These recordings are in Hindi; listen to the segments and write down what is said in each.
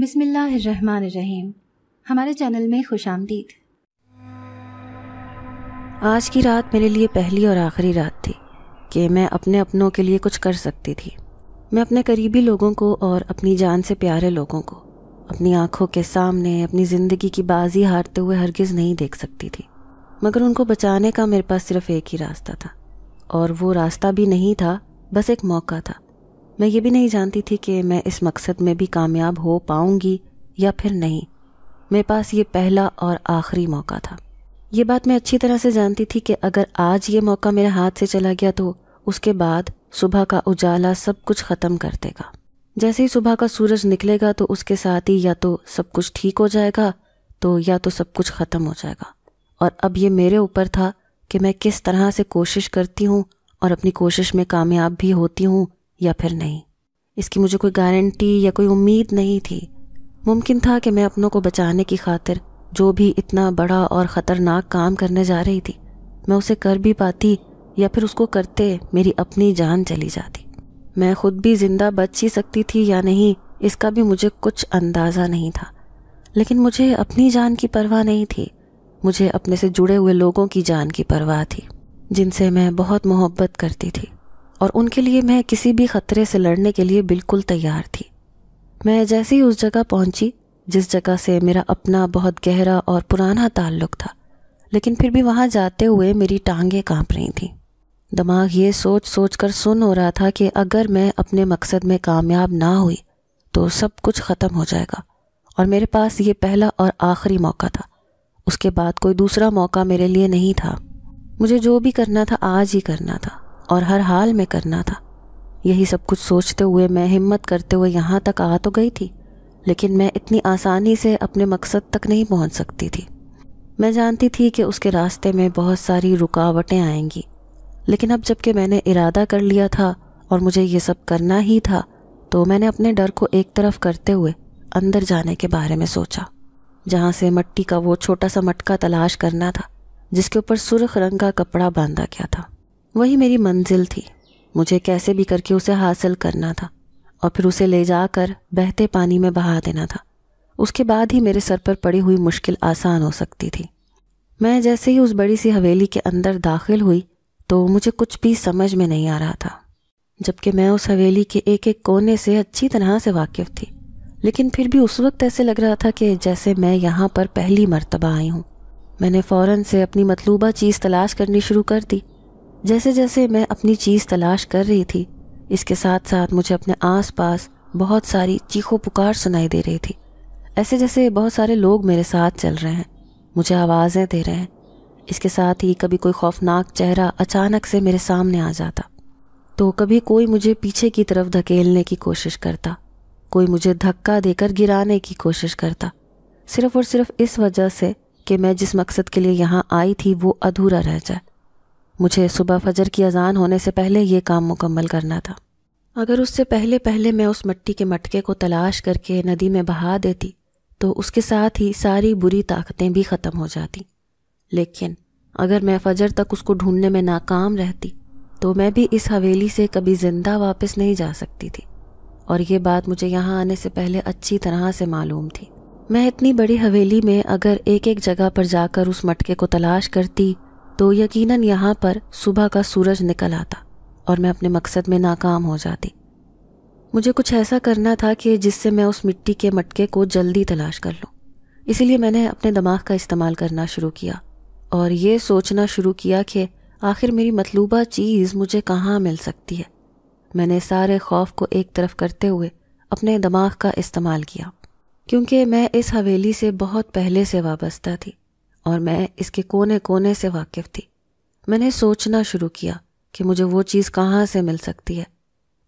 बिस्मिल्लाहिर्रहमानिर्रहीम हमारे चैनल में खुश आमदीद आज की रात मेरे लिए पहली और आखिरी रात थी कि मैं अपने अपनों के लिए कुछ कर सकती थी मैं अपने करीबी लोगों को और अपनी जान से प्यारे लोगों को अपनी आंखों के सामने अपनी ज़िंदगी की बाजी हारते हुए हरगिज़ नहीं देख सकती थी मगर उनको बचाने का मेरे पास सिर्फ एक ही रास्ता था और वो रास्ता भी नहीं था बस एक मौका था मैं ये भी नहीं जानती थी कि मैं इस मकसद में भी कामयाब हो पाऊंगी या फिर नहीं मेरे पास ये पहला और आखिरी मौका था ये बात मैं अच्छी तरह से जानती थी कि अगर आज ये मौका मेरे हाथ से चला गया तो उसके बाद सुबह का उजाला सब कुछ ख़त्म कर देगा जैसे ही सुबह का सूरज निकलेगा तो उसके साथ ही या तो सब कुछ ठीक हो जाएगा तो या तो सब कुछ ख़त्म हो जाएगा और अब ये मेरे ऊपर था कि मैं किस तरह से कोशिश करती हूँ और अपनी कोशिश में कामयाब भी होती हूँ या फिर नहीं इसकी मुझे कोई गारंटी या कोई उम्मीद नहीं थी मुमकिन था कि मैं अपनों को बचाने की खातिर जो भी इतना बड़ा और ख़तरनाक काम करने जा रही थी मैं उसे कर भी पाती या फिर उसको करते मेरी अपनी जान चली जाती मैं खुद भी ज़िंदा बच ही सकती थी या नहीं इसका भी मुझे कुछ अंदाज़ा नहीं था लेकिन मुझे अपनी जान की परवाह नहीं थी मुझे अपने से जुड़े हुए लोगों की जान की परवाह थी जिनसे मैं बहुत मोहब्बत करती थी और उनके लिए मैं किसी भी खतरे से लड़ने के लिए बिल्कुल तैयार थी मैं जैसे ही उस जगह पहुंची जिस जगह से मेरा अपना बहुत गहरा और पुराना ताल्लुक था लेकिन फिर भी वहाँ जाते हुए मेरी टांगें कांप रही थीं दिमाग ये सोच सोच कर सुन हो रहा था कि अगर मैं अपने मकसद में कामयाब ना हुई तो सब कुछ ख़त्म हो जाएगा और मेरे पास ये पहला और आखिरी मौका था उसके बाद कोई दूसरा मौका मेरे लिए नहीं था मुझे जो भी करना था आज ही करना था और हर हाल में करना था यही सब कुछ सोचते हुए मैं हिम्मत करते हुए यहाँ तक आ तो गई थी लेकिन मैं इतनी आसानी से अपने मकसद तक नहीं पहुँच सकती थी मैं जानती थी कि उसके रास्ते में बहुत सारी रुकावटें आएंगी लेकिन अब जबकि मैंने इरादा कर लिया था और मुझे ये सब करना ही था तो मैंने अपने डर को एक तरफ करते हुए अंदर जाने के बारे में सोचा जहाँ से मट्टी का वो छोटा सा मटका तलाश करना था जिसके ऊपर सुर्ख रंग का कपड़ा बांधा गया था वही मेरी मंजिल थी मुझे कैसे भी करके उसे हासिल करना था और फिर उसे ले जाकर बहते पानी में बहा देना था उसके बाद ही मेरे सर पर पड़ी हुई मुश्किल आसान हो सकती थी मैं जैसे ही उस बड़ी सी हवेली के अंदर दाखिल हुई तो मुझे कुछ भी समझ में नहीं आ रहा था जबकि मैं उस हवेली के एक एक कोने से अच्छी तरह से वाकिफ़ थी लेकिन फिर भी उस वक्त ऐसे लग रहा था कि जैसे मैं यहाँ पर पहली मरतबा आई हूँ मैंने फ़ौर से अपनी मतलूबा चीज़ तलाश करनी शुरू कर दी जैसे जैसे मैं अपनी चीज़ तलाश कर रही थी इसके साथ साथ मुझे अपने आसपास बहुत सारी चीखों पुकार सुनाई दे रही थी ऐसे जैसे बहुत सारे लोग मेरे साथ चल रहे हैं मुझे आवाज़ें दे रहे हैं इसके साथ ही कभी कोई खौफनाक चेहरा अचानक से मेरे सामने आ जाता तो कभी कोई मुझे पीछे की तरफ धकेलने की कोशिश करता कोई मुझे धक्का देकर गिराने की कोशिश करता सिर्फ और सिर्फ इस वजह से कि मैं जिस मकसद के लिए यहाँ आई थी वो अधूरा रह जाए मुझे सुबह फजर की अजान होने से पहले ये काम मुकम्मल करना था अगर उससे पहले पहले मैं उस मिट्टी के मटके को तलाश करके नदी में बहा देती तो उसके साथ ही सारी बुरी ताकतें भी ख़त्म हो जाती लेकिन अगर मैं फजर तक उसको ढूंढने में नाकाम रहती तो मैं भी इस हवेली से कभी ज़िंदा वापस नहीं जा सकती थी और ये बात मुझे यहाँ आने से पहले अच्छी तरह से मालूम थी मैं इतनी बड़ी हवेली में अगर एक एक जगह पर जाकर उस मटके को तलाश करती तो यकीनन यहाँ पर सुबह का सूरज निकल आता और मैं अपने मकसद में नाकाम हो जाती मुझे कुछ ऐसा करना था कि जिससे मैं उस मिट्टी के मटके को जल्दी तलाश कर लूँ इसीलिए मैंने अपने दिमाग का इस्तेमाल करना शुरू किया और ये सोचना शुरू किया कि आखिर मेरी मतलूबा चीज़ मुझे कहाँ मिल सकती है मैंने सारे खौफ को एक तरफ करते हुए अपने दिमाग का इस्तेमाल किया क्योंकि मैं इस हवेली से बहुत पहले से वाबस्ता थी और मैं इसके कोने कोने से वाकिफ थी मैंने सोचना शुरू किया कि मुझे वो चीज़ कहाँ से मिल सकती है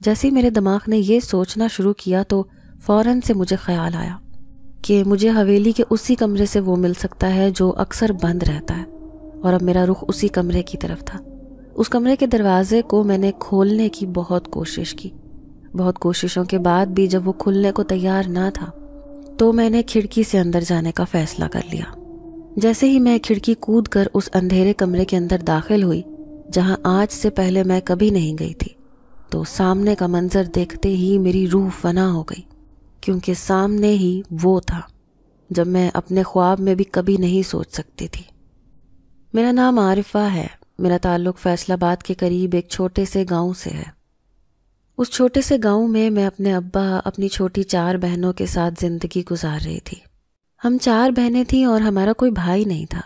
जैसे ही मेरे दिमाग ने ये सोचना शुरू किया तो फ़ौर से मुझे ख्याल आया कि मुझे हवेली के उसी कमरे से वो मिल सकता है जो अक्सर बंद रहता है और अब मेरा रुख उसी कमरे की तरफ था उस कमरे के दरवाजे को मैंने खोलने की बहुत कोशिश की बहुत कोशिशों के बाद भी जब वो खुलने को तैयार ना था तो मैंने खिड़की से अंदर जाने का फैसला कर लिया जैसे ही मैं खिड़की कूद कर उस अंधेरे कमरे के अंदर दाखिल हुई जहां आज से पहले मैं कभी नहीं गई थी तो सामने का मंजर देखते ही मेरी रूह फना हो गई क्योंकि सामने ही वो था जब मैं अपने ख्वाब में भी कभी नहीं सोच सकती थी मेरा नाम आरिफा है मेरा ताल्लुक फैसलाबाद के करीब एक छोटे से गांव से है उस छोटे से गांव में मैं अपने अब्बा अपनी छोटी चार बहनों के साथ ज़िंदगी गुजार रही थी हम चार बहनें थीं और हमारा कोई भाई नहीं था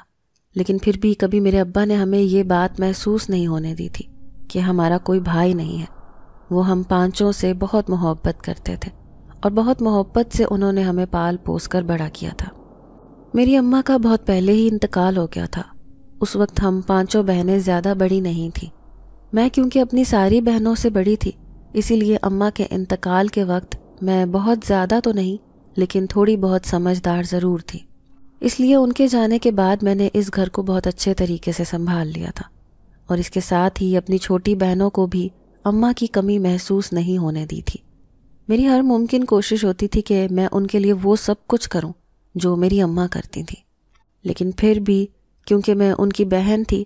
लेकिन फिर भी कभी मेरे अब्बा ने हमें ये बात महसूस नहीं होने दी थी कि हमारा कोई भाई नहीं है वो हम पांचों से बहुत मोहब्बत करते थे और बहुत मोहब्बत से उन्होंने हमें पाल पोस कर बड़ा किया था मेरी अम्मा का बहुत पहले ही इंतकाल हो गया था उस वक्त हम पांचों बहनें ज़्यादा बड़ी नहीं थीं मैं क्योंकि अपनी सारी बहनों से बड़ी थी इसीलिए अम्मा के इंतकाल के वक्त मैं बहुत ज़्यादा तो नहीं लेकिन थोड़ी बहुत समझदार ज़रूर थी इसलिए उनके जाने के बाद मैंने इस घर को बहुत अच्छे तरीके से संभाल लिया था और इसके साथ ही अपनी छोटी बहनों को भी अम्मा की कमी महसूस नहीं होने दी थी मेरी हर मुमकिन कोशिश होती थी कि मैं उनके लिए वो सब कुछ करूं जो मेरी अम्मा करती थी लेकिन फिर भी क्योंकि मैं उनकी बहन थी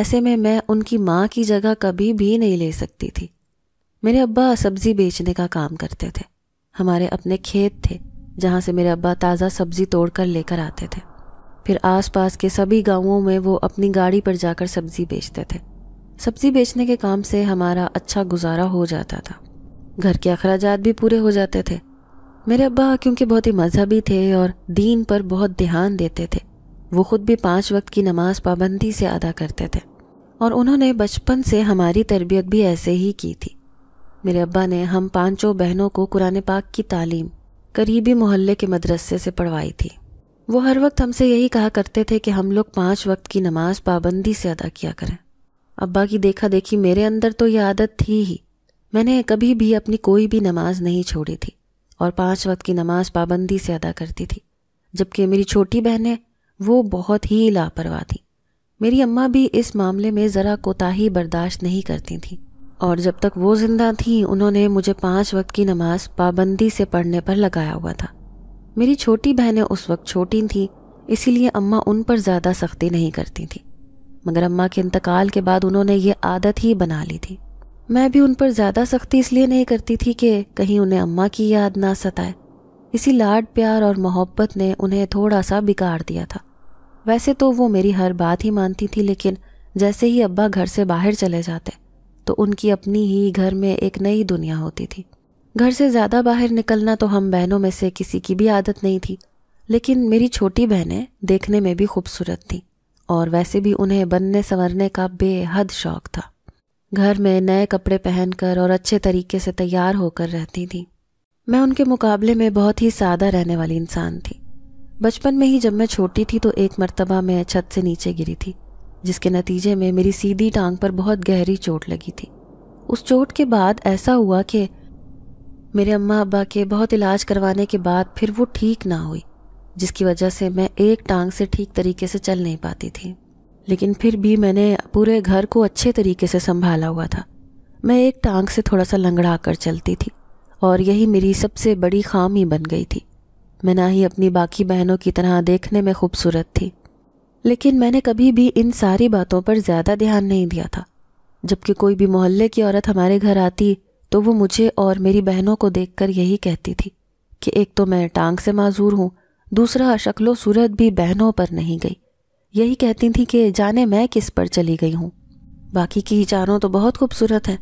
ऐसे में मैं उनकी माँ की जगह कभी भी नहीं ले सकती थी मेरे अब्बा सब्ज़ी बेचने का काम करते थे हमारे अपने खेत थे जहाँ से मेरे अब्बा ताज़ा सब्जी तोड़ कर लेकर आते थे फिर आसपास के सभी गांवों में वो अपनी गाड़ी पर जाकर सब्जी बेचते थे सब्जी बेचने के काम से हमारा अच्छा गुजारा हो जाता था घर के अखराज भी पूरे हो जाते थे मेरे अब्बा क्योंकि बहुत ही मजहबी थे और दीन पर बहुत ध्यान देते थे वो खुद भी पाँच वक्त की नमाज पाबंदी से अदा करते थे और उन्होंने बचपन से हमारी तरबियत भी ऐसे ही की थी मेरे अब्बा ने हम पांचों बहनों को कुरान पाक की तालीम करीबी मोहल्ले के मदरसे से पढ़वाई थी वो हर वक्त हमसे यही कहा करते थे कि हम लोग पाँच वक्त की नमाज पाबंदी से अदा किया करें अब्बा की देखा देखी मेरे अंदर तो ये आदत थी ही मैंने कभी भी अपनी कोई भी नमाज नहीं छोड़ी थी और पाँच वक्त की नमाज पाबंदी से अदा करती थी जबकि मेरी छोटी बहनें वो बहुत ही लापरवाह थी मेरी अम्मा भी इस मामले में ज़रा कोताही बर्दाश्त नहीं करती थीं और जब तक वो ज़िंदा थी उन्होंने मुझे पाँच वक्त की नमाज पाबंदी से पढ़ने पर लगाया हुआ था मेरी छोटी बहनें उस वक्त छोटी थीं इसीलिए अम्मा उन पर ज़्यादा सख्ती नहीं करती थी मगर अम्मा के इंतकाल के बाद उन्होंने ये आदत ही बना ली थी मैं भी उन पर ज़्यादा सख्ती इसलिए नहीं करती थी कि कहीं उन्हें अम्मा की याद ना सताए इसी लाड प्यार और मोहब्बत ने उन्हें थोड़ा सा बिगाड़ दिया था वैसे तो वो मेरी हर बात ही मानती थी लेकिन जैसे ही अब्बा घर से बाहर चले जाते तो उनकी अपनी ही घर में एक नई दुनिया होती थी घर से ज़्यादा बाहर निकलना तो हम बहनों में से किसी की भी आदत नहीं थी लेकिन मेरी छोटी बहनें देखने में भी खूबसूरत थीं और वैसे भी उन्हें बनने संवरने का बेहद शौक था घर में नए कपड़े पहनकर और अच्छे तरीके से तैयार होकर रहती थी मैं उनके मुकाबले में बहुत ही सादा रहने वाली इंसान थी बचपन में ही जब मैं छोटी थी तो एक मरतबा मैं छत से नीचे गिरी थी जिसके नतीजे में मेरी सीधी टांग पर बहुत गहरी चोट लगी थी उस चोट के बाद ऐसा हुआ कि मेरे अम्मा अब्बा के बहुत इलाज करवाने के बाद फिर वो ठीक ना हुई जिसकी वजह से मैं एक टांग से ठीक तरीके से चल नहीं पाती थी लेकिन फिर भी मैंने पूरे घर को अच्छे तरीके से संभाला हुआ था मैं एक टांग से थोड़ा सा लंगड़ा कर चलती थी और यही मेरी सबसे बड़ी खामी बन गई थी मैं ना ही अपनी बाकी बहनों की तरह देखने में खूबसूरत थी लेकिन मैंने कभी भी इन सारी बातों पर ज़्यादा ध्यान नहीं दिया था जबकि कोई भी मोहल्ले की औरत हमारे घर आती तो वो मुझे और मेरी बहनों को देखकर यही कहती थी कि एक तो मैं टांग से माजूर हूँ दूसरा शक्लो सूरत भी बहनों पर नहीं गई यही कहती थी कि जाने मैं किस पर चली गई हूँ बाकी की चारों तो बहुत खूबसूरत हैं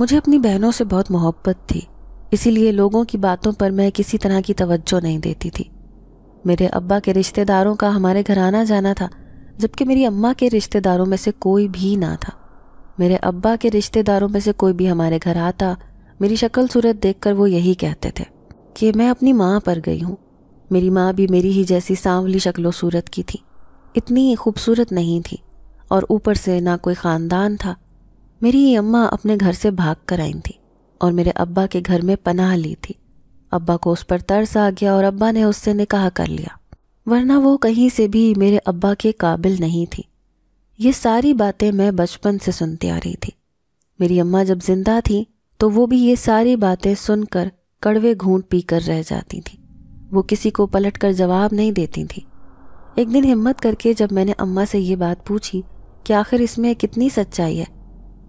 मुझे अपनी बहनों से बहुत मोहब्बत थी इसीलिए लोगों की बातों पर मैं किसी तरह की तवज्जो नहीं देती थी मेरे अब्बा के रिश्तेदारों का हमारे घर आना जाना था जबकि मेरी अम्मा के रिश्तेदारों में से कोई भी ना था मेरे अब्बा के रिश्तेदारों में से कोई भी हमारे घर आता मेरी शक्ल सूरत देखकर वो यही कहते थे कि मैं अपनी माँ पर गई हूँ मेरी माँ भी मेरी ही जैसी सांवली शक्लो सूरत की थी इतनी खूबसूरत नहीं थी और ऊपर से ना कोई ख़ानदान था मेरी अम्मा अपने घर से भाग कर आई थी और मेरे अब्बा के घर में पनाह ली थी अब्बा को उस पर तरस आ गया और अब्बा ने उससे निकाह कर लिया वरना वो कहीं से भी मेरे अब्बा के काबिल नहीं थी ये सारी बातें मैं बचपन से सुनती आ रही थी मेरी अम्मा जब जिंदा थी तो वो भी ये सारी बातें सुनकर कड़वे घूंट पी कर रह जाती थी वो किसी को पलट कर जवाब नहीं देती थी एक दिन हिम्मत करके जब मैंने अम्मा से ये बात पूछी कि आखिर इसमें कितनी सच्चाई है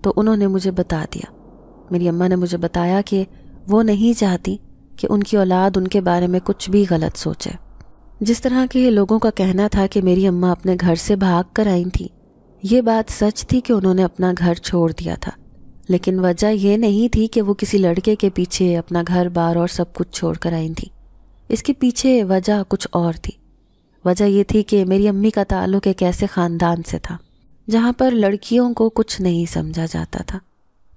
तो उन्होंने मुझे बता दिया मेरी अम्मा ने मुझे बताया कि वो नहीं चाहती कि उनकी औलाद उनके बारे में कुछ भी गलत सोचे जिस तरह के लोगों का कहना था कि मेरी अम्मा अपने घर से भाग कर आई थी ये बात सच थी कि उन्होंने अपना घर छोड़ दिया था लेकिन वजह यह नहीं थी कि वो किसी लड़के के पीछे अपना घर बार और सब कुछ छोड़ कर आई थी इसके पीछे वजह कुछ और थी वजह यह थी कि मेरी अम्मी का ताल्लुक एक ऐसे ख़ानदान से था जहाँ पर लड़कियों को कुछ नहीं समझा जाता था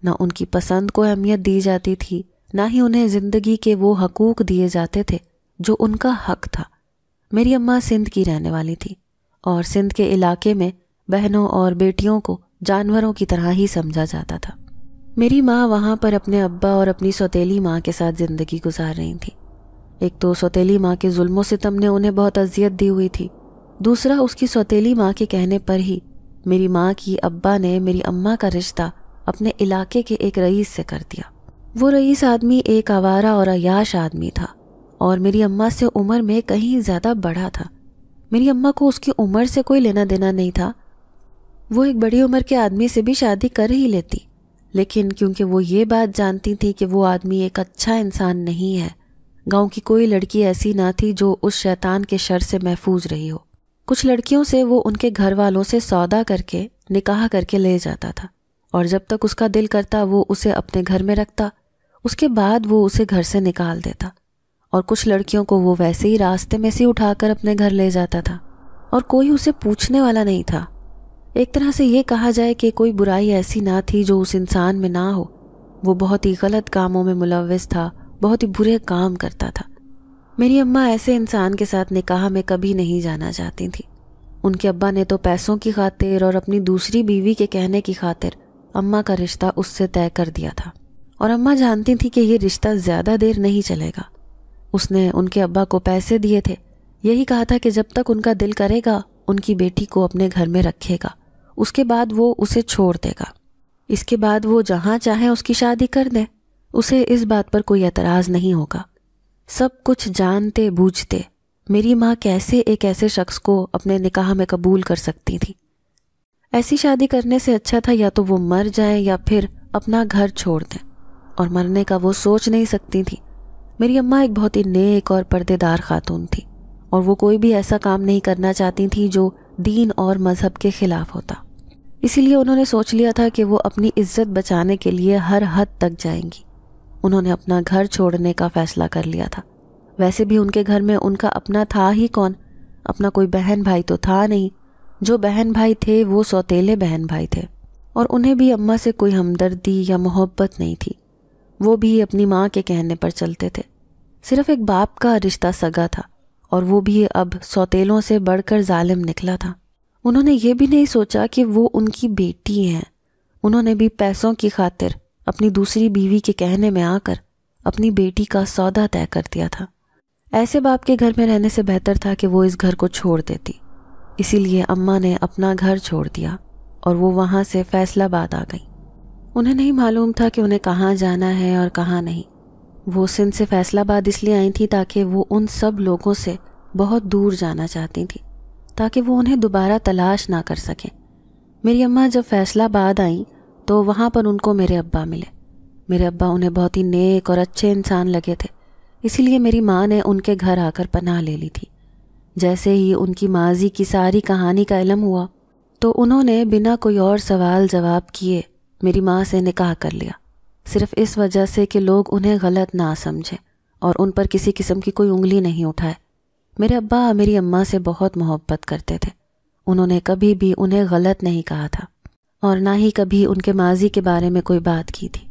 ना उनकी पसंद को अहमियत दी जाती थी ना ही उन्हें ज़िंदगी के वो हकूक़ दिए जाते थे जो उनका हक था मेरी अम्मा सिंध की रहने वाली थी और सिंध के इलाके में बहनों और बेटियों को जानवरों की तरह ही समझा जाता था मेरी माँ वहाँ पर अपने अब्बा और अपनी सौतीली माँ के साथ ज़िंदगी गुजार रही थी एक तो सौतीली माँ के जुल्मों सितम ने उन्हें बहुत अजियत दी हुई थी दूसरा उसकी सौतीली माँ के कहने पर ही मेरी माँ की अब्बा ने मेरी अम्मा का रिश्ता अपने इलाके के एक रईस से कर दिया वो रईस आदमी एक आवारा और अयाश आदमी था और मेरी अम्मा से उम्र में कहीं ज़्यादा बड़ा था मेरी अम्मा को उसकी उम्र से कोई लेना देना नहीं था वो एक बड़ी उम्र के आदमी से भी शादी कर ही लेती लेकिन क्योंकि वो ये बात जानती थी कि वो आदमी एक अच्छा इंसान नहीं है गांव की कोई लड़की ऐसी ना थी जो उस शैतान के शर से महफूज रही हो कुछ लड़कियों से वो उनके घर वालों से सौदा करके निकाह करके ले जाता था और जब तक उसका दिल करता वो उसे अपने घर में रखता उसके बाद वो उसे घर से निकाल देता और कुछ लड़कियों को वो वैसे ही रास्ते में से उठाकर अपने घर ले जाता था और कोई उसे पूछने वाला नहीं था एक तरह से ये कहा जाए कि कोई बुराई ऐसी ना थी जो उस इंसान में ना हो वो बहुत ही गलत कामों में मुलविस था बहुत ही बुरे काम करता था मेरी अम्मा ऐसे इंसान के साथ निकाह में कभी नहीं जाना चाहती थी उनके अब्बा ने तो पैसों की खातिर और अपनी दूसरी बीवी के कहने की खातिर अम्मा का रिश्ता उससे तय कर दिया था और अम्मा जानती थी कि ये रिश्ता ज़्यादा देर नहीं चलेगा उसने उनके अब्बा को पैसे दिए थे यही कहा था कि जब तक उनका दिल करेगा उनकी बेटी को अपने घर में रखेगा उसके बाद वो उसे छोड़ देगा इसके बाद वो जहाँ चाहे उसकी शादी कर दे उसे इस बात पर कोई एतराज़ नहीं होगा सब कुछ जानते बूझते मेरी माँ कैसे एक ऐसे शख्स को अपने निकाह में कबूल कर सकती थी ऐसी शादी करने से अच्छा था या तो वो मर जाए या फिर अपना घर छोड़ दें और मरने का वो सोच नहीं सकती थी मेरी अम्मा एक बहुत ही नेक और पर्देदार खातून थी और वो कोई भी ऐसा काम नहीं करना चाहती थी जो दीन और मज़हब के ख़िलाफ़ होता इसीलिए उन्होंने सोच लिया था कि वो अपनी इज्जत बचाने के लिए हर हद तक जाएंगी उन्होंने अपना घर छोड़ने का फ़ैसला कर लिया था वैसे भी उनके घर में उनका अपना था ही कौन अपना कोई बहन भाई तो था नहीं जो बहन भाई थे वो सौतेले बहन भाई थे और उन्हें भी अम्मा से कोई हमदर्दी या मोहब्बत नहीं थी वो भी अपनी माँ के कहने पर चलते थे सिर्फ एक बाप का रिश्ता सगा था और वो भी अब सौतेलों से बढ़कर जालिम निकला था उन्होंने ये भी नहीं सोचा कि वो उनकी बेटी हैं उन्होंने भी पैसों की खातिर अपनी दूसरी बीवी के कहने में आकर अपनी बेटी का सौदा तय कर दिया था ऐसे बाप के घर में रहने से बेहतर था कि वो इस घर को छोड़ देती इसीलिए अम्मा ने अपना घर छोड़ दिया और वो वहाँ से फैसलाबाद आ गई उन्हें नहीं मालूम था कि उन्हें कहाँ जाना है और कहाँ नहीं वो सिंध से फैसलाबाद इसलिए आई थी ताकि वो उन सब लोगों से बहुत दूर जाना चाहती थी ताकि वो उन्हें दोबारा तलाश ना कर सकें मेरी अम्मा जब फैसलाबाद आईं तो वहाँ पर उनको मेरे अब्बा मिले मेरे अब्बा उन्हें बहुत ही नेक और अच्छे इंसान लगे थे इसीलिए मेरी माँ ने उनके घर आकर पनाह ले ली थी जैसे ही उनकी माजी की सारी कहानी का इलम हुआ तो उन्होंने बिना कोई और सवाल जवाब किए मेरी माँ से निकाह कर लिया सिर्फ इस वजह से कि लोग उन्हें गलत ना समझें और उन पर किसी किस्म की कोई उंगली नहीं उठाए मेरे अब्बा मेरी अम्मा से बहुत मोहब्बत करते थे उन्होंने कभी भी उन्हें गलत नहीं कहा था और ना ही कभी उनके माजी के बारे में कोई बात की थी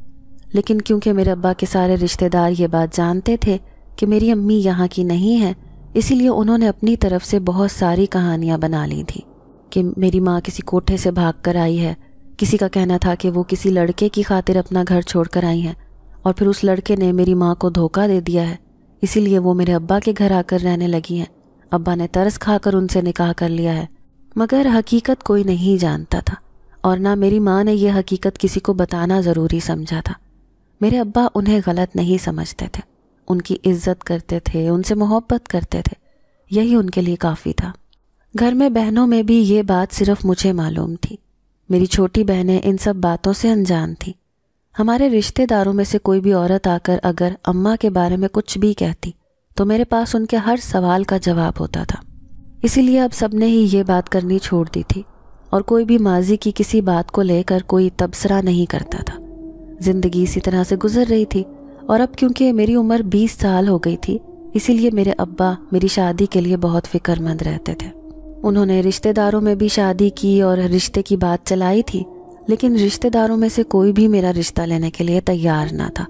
लेकिन क्योंकि मेरे अब्बा के सारे रिश्तेदार ये बात जानते थे कि मेरी अम्मी यहाँ की नहीं है इसीलिए उन्होंने अपनी तरफ से बहुत सारी कहानियाँ बना ली थी कि मेरी माँ किसी कोठे से भाग कर आई है किसी का कहना था कि वो किसी लड़के की खातिर अपना घर छोड़ कर आई हैं और फिर उस लड़के ने मेरी माँ को धोखा दे दिया है इसीलिए वो मेरे अब्बा के घर आकर रहने लगी हैं अब्बा ने तरस खाकर उनसे निकाह कर लिया है मगर हकीकत कोई नहीं जानता था और ना मेरी माँ ने यह हकीकत किसी को बताना ज़रूरी समझा था मेरे अब्बा उन्हें गलत नहीं समझते थे उनकी इज्जत करते थे उनसे मोहब्बत करते थे यही उनके लिए काफ़ी था घर में बहनों में भी ये बात सिर्फ मुझे मालूम थी मेरी छोटी बहनें इन सब बातों से अनजान थीं हमारे रिश्तेदारों में से कोई भी औरत आकर अगर अम्मा के बारे में कुछ भी कहती तो मेरे पास उनके हर सवाल का जवाब होता था इसीलिए अब सबने ही ये बात करनी छोड़ दी थी और कोई भी माजी की किसी बात को लेकर कोई तबसरा नहीं करता था ज़िंदगी इसी तरह से गुजर रही थी और अब क्योंकि मेरी उम्र 20 साल हो गई थी इसीलिए मेरे अब्बा मेरी शादी के लिए बहुत फिक्रमंद रहते थे उन्होंने रिश्तेदारों में भी शादी की और रिश्ते की बात चलाई थी लेकिन रिश्तेदारों में से कोई भी मेरा रिश्ता लेने के लिए तैयार ना था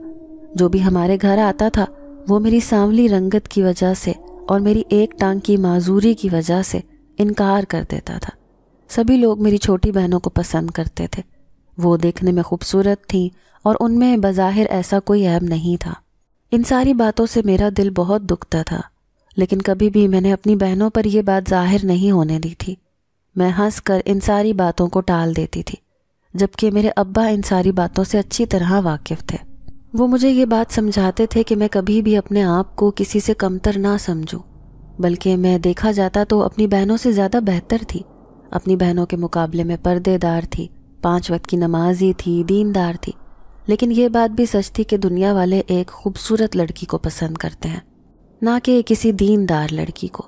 जो भी हमारे घर आता था वो मेरी सांवली रंगत की वजह से और मेरी एक टांग की माजूरी की वजह से इनकार कर देता था सभी लोग मेरी छोटी बहनों को पसंद करते थे वो देखने में खूबसूरत थीं और उनमें बज़ाहिर ऐसा कोई ऐब नहीं था इन सारी बातों से मेरा दिल बहुत दुखता था लेकिन कभी भी मैंने अपनी बहनों पर यह बात जाहिर नहीं होने दी थी मैं हंस कर इन सारी बातों को टाल देती थी जबकि मेरे अब्बा इन सारी बातों से अच्छी तरह वाकिफ़ थे वो मुझे ये बात समझाते थे कि मैं कभी भी अपने आप को किसी से कमतर ना समझूं बल्कि मैं देखा जाता तो अपनी बहनों से ज़्यादा बेहतर थी अपनी बहनों के मुकाबले में पर्देदार थी पाँच वक्त की नमाजी थी दीनदार थी लेकिन ये बात भी सच थी कि दुनिया वाले एक खूबसूरत लड़की को पसंद करते हैं ना कि किसी दीनदार लड़की को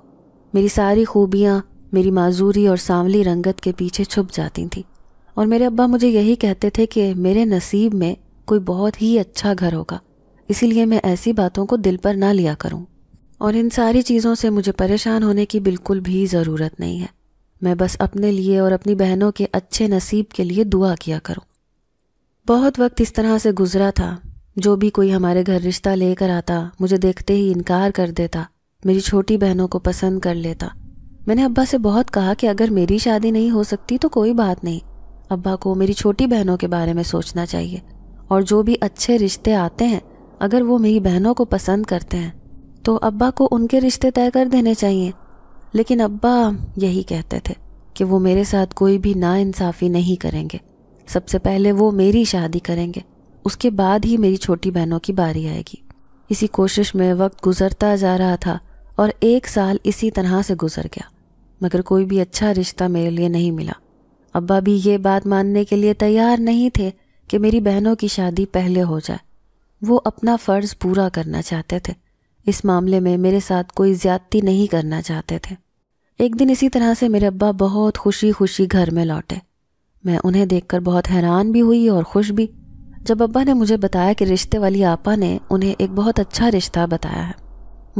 मेरी सारी खूबियाँ मेरी माजूरी और सांवली रंगत के पीछे छुप जाती थी और मेरे अब्बा मुझे यही कहते थे कि मेरे नसीब में कोई बहुत ही अच्छा घर होगा इसीलिए मैं ऐसी बातों को दिल पर ना लिया करूं और इन सारी चीज़ों से मुझे परेशान होने की बिल्कुल भी ज़रूरत नहीं है मैं बस अपने लिए और अपनी बहनों के अच्छे नसीब के लिए दुआ किया करूं बहुत वक्त इस तरह से गुजरा था जो भी कोई हमारे घर रिश्ता लेकर आता मुझे देखते ही इनकार कर देता मेरी छोटी बहनों को पसंद कर लेता मैंने अब्बा से बहुत कहा कि अगर मेरी शादी नहीं हो सकती तो कोई बात नहीं अब्बा को मेरी छोटी बहनों के बारे में सोचना चाहिए और जो भी अच्छे रिश्ते आते हैं अगर वो मेरी बहनों को पसंद करते हैं तो अब्बा को उनके रिश्ते तय कर देने चाहिए लेकिन अब्बा यही कहते थे कि वो मेरे साथ कोई भी नाइंसाफ़ी नहीं करेंगे सबसे पहले वो मेरी शादी करेंगे उसके बाद ही मेरी छोटी बहनों की बारी आएगी इसी कोशिश में वक्त गुजरता जा रहा था और एक साल इसी तरह से गुजर गया मगर कोई भी अच्छा रिश्ता मेरे लिए नहीं मिला अब्बा भी ये बात मानने के लिए तैयार नहीं थे कि मेरी बहनों की शादी पहले हो जाए वो अपना फ़र्ज़ पूरा करना चाहते थे इस मामले में मेरे साथ कोई ज़्यादती नहीं करना चाहते थे एक दिन इसी तरह से मेरे अब्बा बहुत खुशी खुशी घर में लौटे मैं उन्हें देखकर बहुत हैरान भी हुई और खुश भी जब अब्बा ने मुझे बताया कि रिश्ते वाली आपा ने उन्हें एक बहुत अच्छा रिश्ता बताया है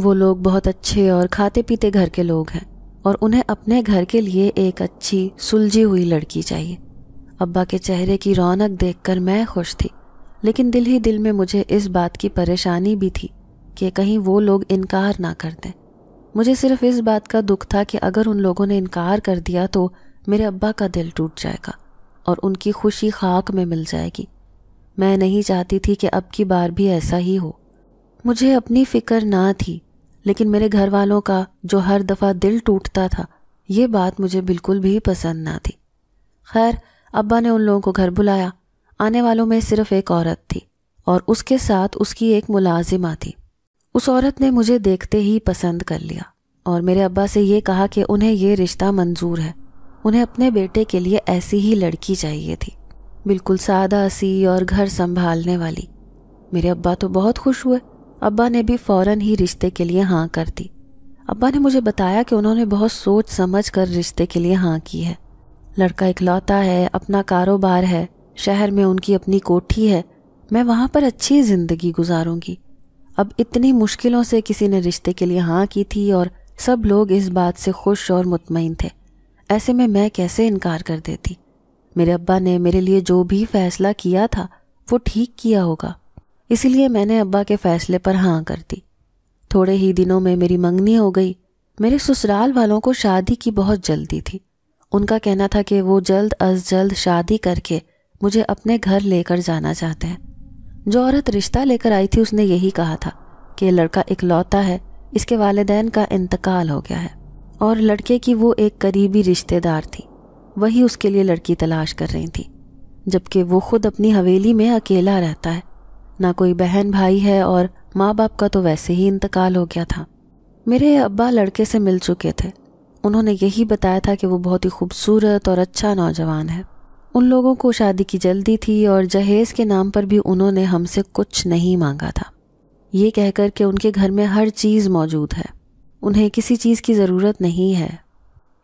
वो लोग बहुत अच्छे और खाते पीते घर के लोग हैं और उन्हें अपने घर के लिए एक अच्छी सुलझी हुई लड़की चाहिए अब्बा के चेहरे की रौनक देखकर मैं खुश थी लेकिन दिल ही दिल में मुझे इस बात की परेशानी भी थी कि कहीं वो लोग इनकार ना कर दें मुझे सिर्फ इस बात का दुख था कि अगर उन लोगों ने इनकार कर दिया तो मेरे अब्बा का दिल टूट जाएगा और उनकी खुशी खाक में मिल जाएगी मैं नहीं चाहती थी कि अब की बार भी ऐसा ही हो मुझे अपनी फिक्र ना थी लेकिन मेरे घर वालों का जो हर दफ़ा दिल टूटता था ये बात मुझे बिल्कुल भी पसंद ना थी खैर अब्बा ने उन लोगों को घर बुलाया आने वालों में सिर्फ एक औरत थी और उसके साथ उसकी एक मुलाजिमा थी उस औरत ने मुझे देखते ही पसंद कर लिया और मेरे अब्बा से ये कहा कि उन्हें ये रिश्ता मंजूर है उन्हें अपने बेटे के लिए ऐसी ही लड़की चाहिए थी बिल्कुल सादा सी और घर संभालने वाली मेरे अब्बा तो बहुत खुश हुए अब्बा ने भी फौरन ही रिश्ते के लिए हाँ कर दी अब्बा ने मुझे बताया कि उन्होंने बहुत सोच समझ कर रिश्ते के लिए हाँ की है लड़का इकलौता है अपना कारोबार है शहर में उनकी अपनी कोठी है मैं वहाँ पर अच्छी ज़िंदगी गुजारूंगी अब इतनी मुश्किलों से किसी ने रिश्ते के लिए हाँ की थी और सब लोग इस बात से खुश और मुतमिन थे ऐसे में मैं कैसे इनकार कर देती मेरे अब्बा ने मेरे लिए जो भी फैसला किया था वो ठीक किया होगा इसीलिए मैंने अब्बा के फैसले पर हाँ कर दी थोड़े ही दिनों में मेरी मंगनी हो गई मेरे ससुराल वालों को शादी की बहुत जल्दी थी उनका कहना था कि वो जल्द अज जल्द शादी करके मुझे अपने घर लेकर जाना चाहते हैं जो औरत रिश्ता लेकर आई थी उसने यही कहा था कि लड़का इकलौता है इसके वालदेन का इंतकाल हो गया है और लड़के की वो एक करीबी रिश्तेदार थी वही उसके लिए लड़की तलाश कर रही थी जबकि वो खुद अपनी हवेली में अकेला रहता है ना कोई बहन भाई है और माँ बाप का तो वैसे ही इंतकाल हो गया था मेरे अब्बा लड़के से मिल चुके थे उन्होंने यही बताया था कि वो बहुत ही खूबसूरत और अच्छा नौजवान है उन लोगों को शादी की जल्दी थी और जहेज़ के नाम पर भी उन्होंने हमसे कुछ नहीं मांगा था ये कहकर के उनके घर में हर चीज़ मौजूद है उन्हें किसी चीज़ की ज़रूरत नहीं है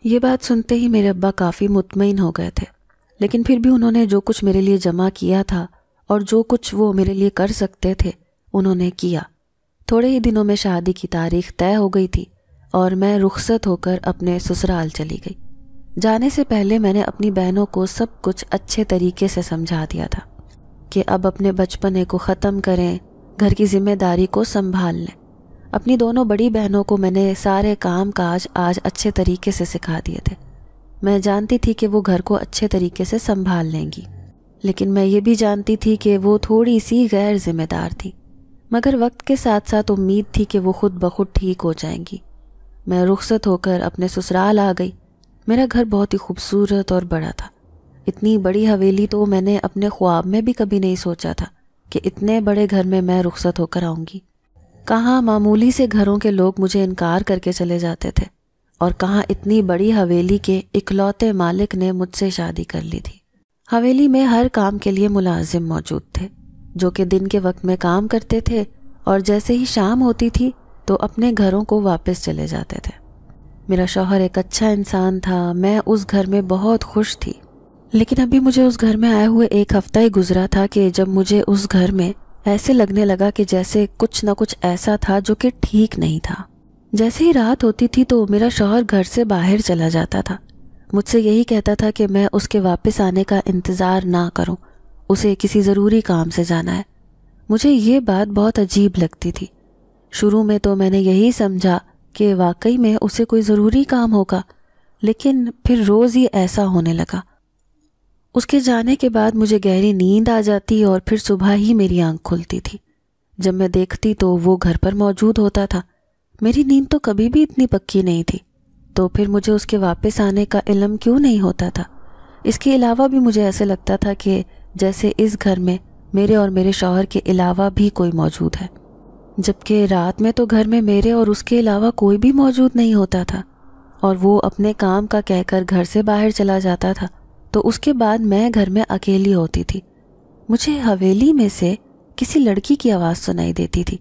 ये बात सुनते ही मेरे अब्बा काफ़ी मुतमिन हो गए थे लेकिन फिर भी उन्होंने जो कुछ मेरे लिए जमा किया था और जो कुछ वो मेरे लिए कर सकते थे उन्होंने किया थोड़े ही दिनों में शादी की तारीख तय हो गई थी और मैं रुखसत होकर अपने ससुराल चली गई जाने से पहले मैंने अपनी बहनों को सब कुछ अच्छे तरीके से समझा दिया था कि अब अपने बचपने को ख़त्म करें घर की जिम्मेदारी को संभाल लें अपनी दोनों बड़ी बहनों को मैंने सारे काम काज आज अच्छे तरीके से सिखा दिए थे मैं जानती थी कि वो घर को अच्छे तरीके से संभाल लेंगी लेकिन मैं ये भी जानती थी कि वो थोड़ी सी गैर जिम्मेदार थी मगर वक्त के साथ साथ उम्मीद थी कि वो खुद ब खुद ठीक हो जाएंगी मैं रुखसत होकर अपने ससुराल आ गई मेरा घर बहुत ही खूबसूरत और बड़ा था इतनी बड़ी हवेली तो मैंने अपने ख्वाब में भी कभी नहीं सोचा था कि इतने बड़े घर में मैं रुखसत होकर आऊँगी कहाँ मामूली से घरों के लोग मुझे इनकार करके चले जाते थे और कहाँ इतनी बड़ी हवेली के इकलौते मालिक ने मुझसे शादी कर ली थी हवेली में हर काम के लिए मुलाजिम मौजूद थे जो कि दिन के वक्त में काम करते थे और जैसे ही शाम होती थी तो अपने घरों को वापस चले जाते थे मेरा शौहर एक अच्छा इंसान था मैं उस घर में बहुत खुश थी लेकिन अभी मुझे उस घर में आए हुए एक हफ्ता ही गुजरा था कि जब मुझे उस घर में ऐसे लगने लगा कि जैसे कुछ ना कुछ ऐसा था जो कि ठीक नहीं था जैसे ही रात होती थी तो मेरा शोहर घर से बाहर चला जाता था मुझसे यही कहता था कि मैं उसके वापस आने का इंतज़ार ना करूं, उसे किसी ज़रूरी काम से जाना है मुझे ये बात बहुत अजीब लगती थी शुरू में तो मैंने यही समझा कि वाकई में उसे कोई ज़रूरी काम होगा लेकिन फिर रोज़ ही ऐसा होने लगा उसके जाने के बाद मुझे गहरी नींद आ जाती और फिर सुबह ही मेरी आंख खुलती थी जब मैं देखती तो वो घर पर मौजूद होता था मेरी नींद तो कभी भी इतनी पक्की नहीं थी तो फिर मुझे उसके वापस आने का इलम क्यों नहीं होता था इसके अलावा भी मुझे ऐसे लगता था कि जैसे इस घर में मेरे और मेरे शौहर के अलावा भी कोई मौजूद है जबकि रात में तो घर में मेरे और उसके अलावा कोई भी मौजूद नहीं होता था और वो अपने काम का कहकर घर से बाहर चला जाता था तो उसके बाद मैं घर में अकेली होती थी मुझे हवेली में से किसी लड़की की आवाज़ सुनाई देती थी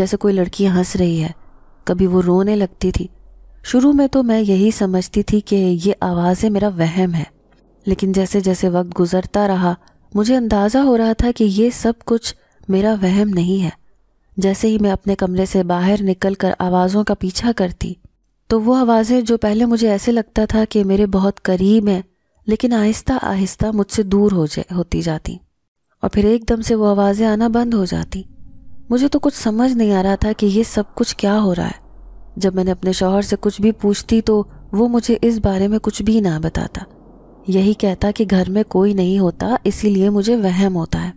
जैसे कोई लड़की हंस रही है कभी वो रोने लगती थी शुरू में तो मैं यही समझती थी कि ये आवाज़ें मेरा वहम है लेकिन जैसे जैसे वक्त गुजरता रहा मुझे अंदाज़ा हो रहा था कि ये सब कुछ मेरा वहम नहीं है जैसे ही मैं अपने कमरे से बाहर निकल कर आवाज़ों का पीछा करती तो वो आवाज़ें जो पहले मुझे ऐसे लगता था कि मेरे बहुत करीब हैं लेकिन आहिस्ता आहिस्ता मुझसे दूर हो जा होती जाती और फिर एकदम से वो आवाज़ें आना बंद हो जाती मुझे तो कुछ समझ नहीं आ रहा था कि ये सब कुछ क्या हो रहा है जब मैंने अपने शोहर से कुछ भी पूछती तो वो मुझे इस बारे में कुछ भी ना बताता यही कहता कि घर में कोई नहीं होता इसीलिए मुझे वहम होता है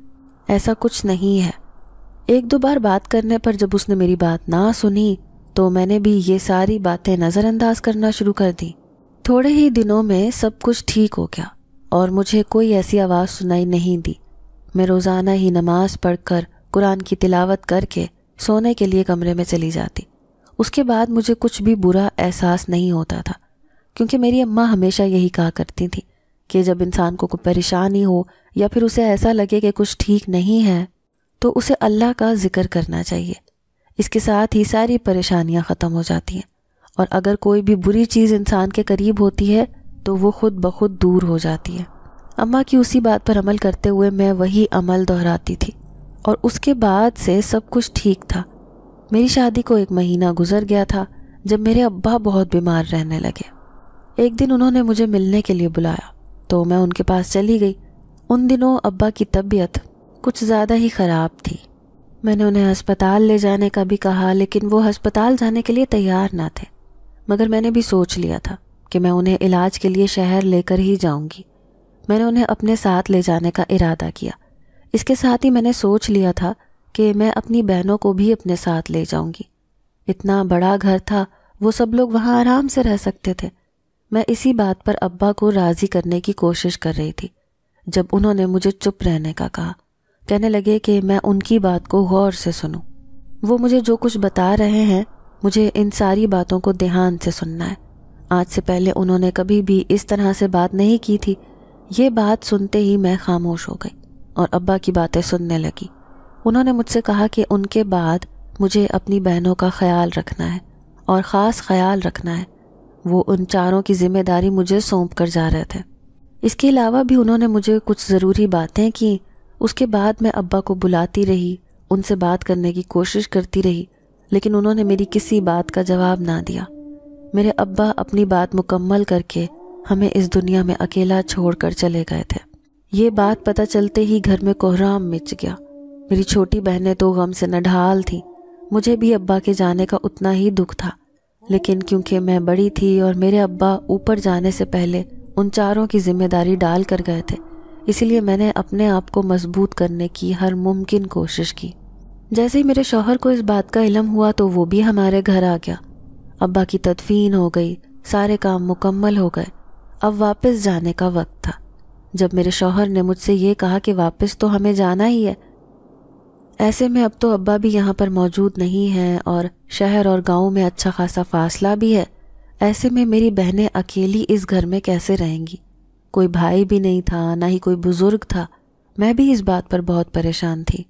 ऐसा कुछ नहीं है एक दो बार बात करने पर जब उसने मेरी बात ना सुनी तो मैंने भी ये सारी बातें नज़रअंदाज करना शुरू कर दी थोड़े ही दिनों में सब कुछ ठीक हो गया और मुझे कोई ऐसी आवाज़ सुनाई नहीं दी मैं रोज़ाना ही नमाज पढ़कर कुरान की तिलावत करके सोने के लिए कमरे में चली जाती उसके बाद मुझे कुछ भी बुरा एहसास नहीं होता था क्योंकि मेरी अम्मा हमेशा यही कहा करती थी कि जब इंसान को कोई परेशानी हो या फिर उसे ऐसा लगे कि कुछ ठीक नहीं है तो उसे अल्लाह का जिक्र करना चाहिए इसके साथ ही सारी परेशानियां ख़त्म हो जाती हैं और अगर कोई भी बुरी चीज़ इंसान के करीब होती है तो वो खुद ब खुद दूर हो जाती है अम्मा की उसी बात पर अमल करते हुए मैं वही अमल दोहराती थी और उसके बाद से सब कुछ ठीक था मेरी शादी को एक महीना गुजर गया था जब मेरे अब्बा बहुत बीमार रहने लगे एक दिन उन्होंने मुझे मिलने के लिए बुलाया तो मैं उनके पास चली गई उन दिनों अब्बा की तबीयत कुछ ज़्यादा ही ख़राब थी मैंने उन्हें अस्पताल ले जाने का भी कहा लेकिन वो अस्पताल जाने के लिए तैयार ना थे मगर मैंने भी सोच लिया था कि मैं उन्हें इलाज के लिए शहर लेकर ही जाऊंगी मैंने उन्हें अपने साथ ले जाने का इरादा किया इसके साथ ही मैंने सोच लिया था कि मैं अपनी बहनों को भी अपने साथ ले जाऊंगी इतना बड़ा घर था वो सब लोग वहाँ आराम से रह सकते थे मैं इसी बात पर अब्बा को राज़ी करने की कोशिश कर रही थी जब उन्होंने मुझे चुप रहने का कहा कहने लगे कि मैं उनकी बात को गौर से सुनूं। वो मुझे जो कुछ बता रहे हैं मुझे इन सारी बातों को ध्यान से सुनना है आज से पहले उन्होंने कभी भी इस तरह से बात नहीं की थी ये बात सुनते ही मैं खामोश हो गई और अब्बा की बातें सुनने लगी उन्होंने मुझसे कहा कि उनके बाद मुझे अपनी बहनों का ख्याल रखना है और ख़ास ख्याल रखना है वो उन चारों की जिम्मेदारी मुझे सौंप कर जा रहे थे इसके अलावा भी उन्होंने मुझे कुछ ज़रूरी बातें की उसके बाद मैं अब्बा को बुलाती रही उनसे बात करने की कोशिश करती रही लेकिन उन्होंने मेरी किसी बात का जवाब ना दिया मेरे अब्बा अपनी बात मुकम्मल करके हमें इस दुनिया में अकेला छोड़कर चले गए थे ये बात पता चलते ही घर में कोहराम मिच गया मेरी छोटी बहनें तो गम से नढाल थीं मुझे भी अब्बा के जाने का उतना ही दुख था लेकिन क्योंकि मैं बड़ी थी और मेरे अब्बा ऊपर जाने से पहले उन चारों की जिम्मेदारी डाल कर गए थे इसलिए मैंने अपने आप को मजबूत करने की हर मुमकिन कोशिश की जैसे ही मेरे शोहर को इस बात का इलम हुआ तो वो भी हमारे घर आ गया अब्बा की तदफीन हो गई सारे काम मुकम्मल हो गए अब वापस जाने का वक्त था जब मेरे शोहर ने मुझसे ये कहा कि वापस तो हमें जाना ही है ऐसे में अब तो अब्बा भी यहाँ पर मौजूद नहीं हैं और शहर और गांव में अच्छा खासा फासला भी है ऐसे में मेरी बहनें अकेली इस घर में कैसे रहेंगी कोई भाई भी नहीं था ना ही कोई बुज़ुर्ग था मैं भी इस बात पर बहुत परेशान थी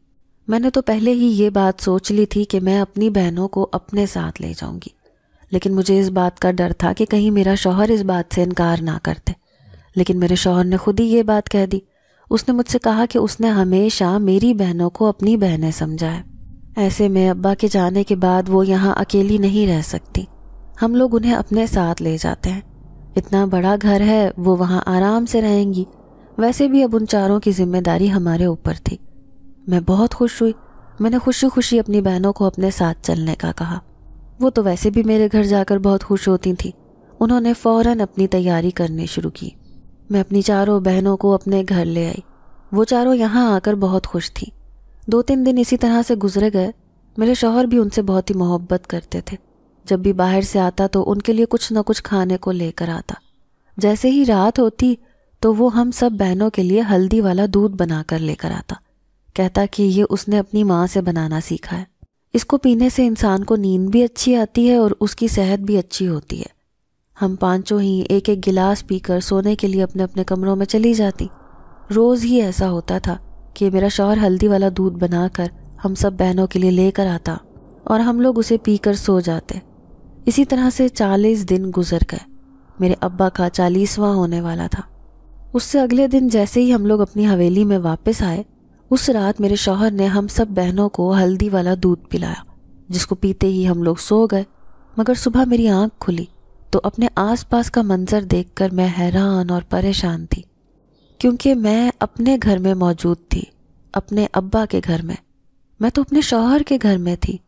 मैंने तो पहले ही ये बात सोच ली थी कि मैं अपनी बहनों को अपने साथ ले जाऊंगी लेकिन मुझे इस बात का डर था कि कहीं मेरा शौहर इस बात से इनकार ना करते लेकिन मेरे शौहर ने खुद ही ये बात कह दी उसने मुझसे कहा कि उसने हमेशा मेरी बहनों को अपनी बहनें समझा है ऐसे में अब्बा के जाने के बाद वो यहाँ अकेली नहीं रह सकती हम लोग उन्हें अपने साथ ले जाते हैं इतना बड़ा घर है वो वहाँ आराम से रहेंगी वैसे भी अब उन चारों की जिम्मेदारी हमारे ऊपर थी मैं बहुत खुश हुई मैंने खुशी खुशी अपनी बहनों को अपने साथ चलने का कहा वो तो वैसे भी मेरे घर जाकर बहुत खुश होती थी उन्होंने फ़ौरन अपनी तैयारी करनी शुरू की मैं अपनी चारों बहनों को अपने घर ले आई वो चारों यहाँ आकर बहुत खुश थीं दो तीन दिन इसी तरह से गुजरे गए मेरे शौहर भी उनसे बहुत ही मोहब्बत करते थे जब भी बाहर से आता तो उनके लिए कुछ न कुछ खाने को लेकर आता जैसे ही रात होती तो वो हम सब बहनों के लिए हल्दी वाला दूध बनाकर लेकर आता कहता कि ये उसने अपनी माँ से बनाना सीखा है इसको पीने से इंसान को नींद भी अच्छी आती है और उसकी सेहत भी अच्छी होती है हम पांचों ही एक एक गिलास पीकर सोने के लिए अपने अपने कमरों में चली जाती रोज़ ही ऐसा होता था कि मेरा शौहर हल्दी वाला दूध बनाकर हम सब बहनों के लिए लेकर आता और हम लोग उसे पीकर सो जाते इसी तरह से चालीस दिन गुजर गए मेरे अब्बा का चालीसवां होने वाला था उससे अगले दिन जैसे ही हम लोग अपनी हवेली में वापस आए उस रात मेरे शौहर ने हम सब बहनों को हल्दी वाला दूध पिलाया जिसको पीते ही हम लोग सो गए मगर सुबह मेरी आंख खुली तो अपने आसपास का मंजर देखकर मैं हैरान और परेशान थी क्योंकि मैं अपने घर में मौजूद थी अपने अब्बा के घर में मैं तो अपने शौहर के घर में थी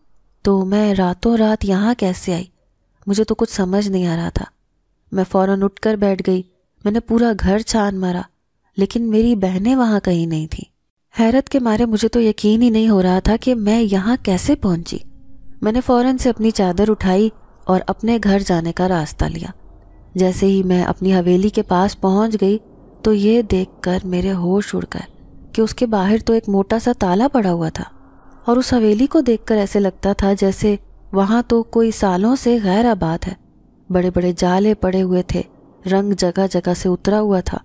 तो मैं रातों रात यहाँ कैसे आई मुझे तो कुछ समझ नहीं आ रहा था मैं फ़ौरन उठकर बैठ गई मैंने पूरा घर छान मारा लेकिन मेरी बहनें वहाँ कहीं नहीं थीं हैरत के मारे मुझे तो यकीन ही नहीं हो रहा था कि मैं यहाँ कैसे पहुंची मैंने फ़ौरन से अपनी चादर उठाई और अपने घर जाने का रास्ता लिया जैसे ही मैं अपनी हवेली के पास पहुंच गई तो ये देखकर मेरे होश उड़ गए कि उसके बाहर तो एक मोटा सा ताला पड़ा हुआ था और उस हवेली को देखकर ऐसे लगता था जैसे वहाँ तो कोई सालों से गैर आबाद है बड़े बड़े जाले पड़े हुए थे रंग जगह जगह से उतरा हुआ था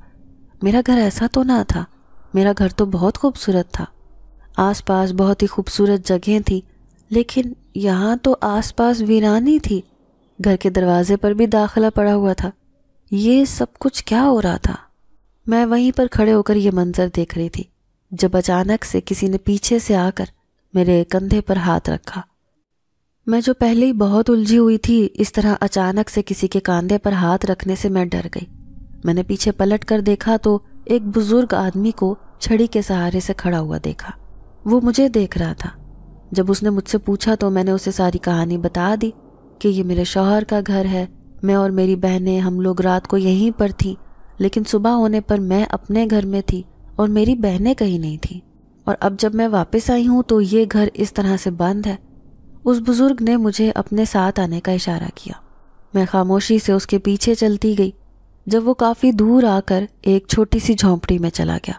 मेरा घर ऐसा तो ना था मेरा घर तो बहुत खूबसूरत था आसपास बहुत ही खूबसूरत जगह थी लेकिन यहाँ तो आसपास वीरानी थी घर के दरवाजे पर भी दाखिला पड़ा हुआ था ये सब कुछ क्या हो रहा था मैं वहीं पर खड़े होकर ये मंजर देख रही थी जब अचानक से किसी ने पीछे से आकर मेरे कंधे पर हाथ रखा मैं जो पहले ही बहुत उलझी हुई थी इस तरह अचानक से किसी के कंधे पर हाथ रखने से मैं डर गई मैंने पीछे पलट कर देखा तो एक बुजुर्ग आदमी को छड़ी के सहारे से खड़ा हुआ देखा वो मुझे देख रहा था जब उसने मुझसे पूछा तो मैंने उसे सारी कहानी बता दी कि ये मेरे शौहर का घर है मैं और मेरी बहनें हम लोग रात को यहीं पर थी लेकिन सुबह होने पर मैं अपने घर में थी और मेरी बहनें कहीं नहीं थी और अब जब मैं वापस आई हूं तो ये घर इस तरह से बंद है उस बुज़ुर्ग ने मुझे अपने साथ आने का इशारा किया मैं खामोशी से उसके पीछे चलती गई जब वो काफ़ी दूर आकर एक छोटी सी झोंपड़ी में चला गया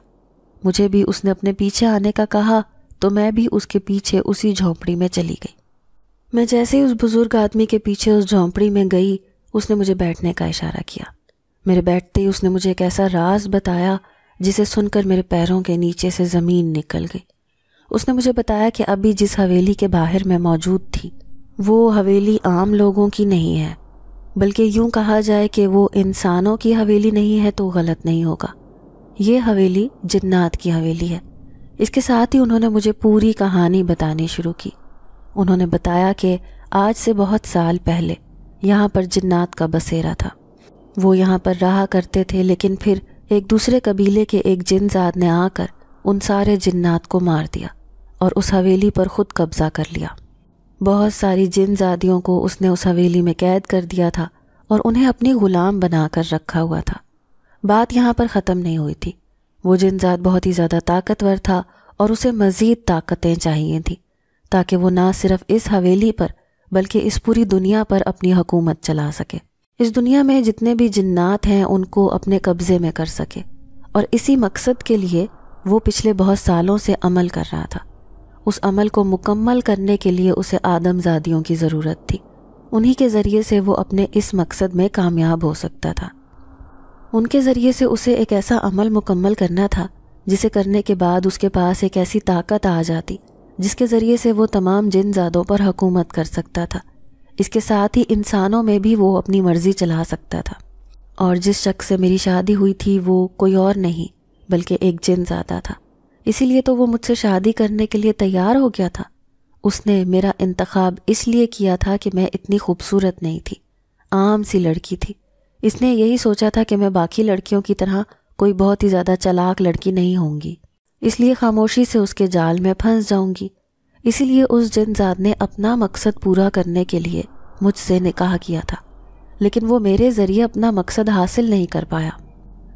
मुझे भी उसने अपने पीछे आने का कहा तो मैं भी उसके पीछे उसी झोंपड़ी में चली गई मैं जैसे ही उस बुज़ुर्ग आदमी के पीछे उस झोंपड़ी में गई उसने मुझे बैठने का इशारा किया मेरे बैठते ही उसने मुझे एक ऐसा राज बताया जिसे सुनकर मेरे पैरों के नीचे से ज़मीन निकल गई उसने मुझे बताया कि अभी जिस हवेली के बाहर मैं मौजूद थी वो हवेली आम लोगों की नहीं है बल्कि यूं कहा जाए कि वो इंसानों की हवेली नहीं है तो गलत नहीं होगा ये हवेली जन्नात की हवेली है इसके साथ ही उन्होंने मुझे पूरी कहानी बतानी शुरू की उन्होंने बताया कि आज से बहुत साल पहले यहाँ पर जन्नात का बसेरा था वो यहाँ पर रहा करते थे लेकिन फिर एक दूसरे कबीले के एक जिनजाद ने आकर उन सारे जिन्नात को मार दिया और उस हवेली पर खुद कब्जा कर लिया बहुत सारी जिन जादियों को उसने उस हवेली में कैद कर दिया था और उन्हें अपनी गुलाम बना कर रखा हुआ था बात यहाँ पर ख़त्म नहीं हुई थी वो जिनजात बहुत ही ज़्यादा ताकतवर था और उसे मज़ीद ताकतें चाहिए थी ताकि वो ना सिर्फ इस हवेली पर बल्कि इस पूरी दुनिया पर अपनी हुकूमत चला सके इस दुनिया में जितने भी जिन्नात हैं उनको अपने कब्ज़े में कर सके और इसी मकसद के लिए वो पिछले बहुत सालों से अमल कर रहा था उस अमल को मुकम्मल करने के लिए उसे आदमजादियों की ज़रूरत थी उन्हीं के ज़रिए से वो अपने इस मकसद में कामयाब हो सकता था उनके ज़रिए से उसे एक ऐसा अमल मुकम्मल करना था जिसे करने के बाद उसके पास एक ऐसी ताकत आ जाती जिसके ज़रिए से वो तमाम जिन जादों पर हुकूमत कर सकता था इसके साथ ही इंसानों में भी वो अपनी मर्ज़ी चला सकता था और जिस शख्स से मेरी शादी हुई थी वो कोई और नहीं बल्कि एक जिन ज़्यादा था इसीलिए तो वो मुझसे शादी करने के लिए तैयार हो गया था उसने मेरा इंतखब इसलिए किया था कि मैं इतनी खूबसूरत नहीं थी आम सी लड़की थी इसने यही सोचा था कि मैं बाकी लड़कियों की तरह कोई बहुत ही ज़्यादा चलाक लड़की नहीं होंगी इसलिए खामोशी से उसके जाल में फंस जाऊंगी इसीलिए उस जिनजाद ने अपना मकसद पूरा करने के लिए मुझसे निकाह किया था लेकिन वो मेरे ज़रिए अपना मकसद हासिल नहीं कर पाया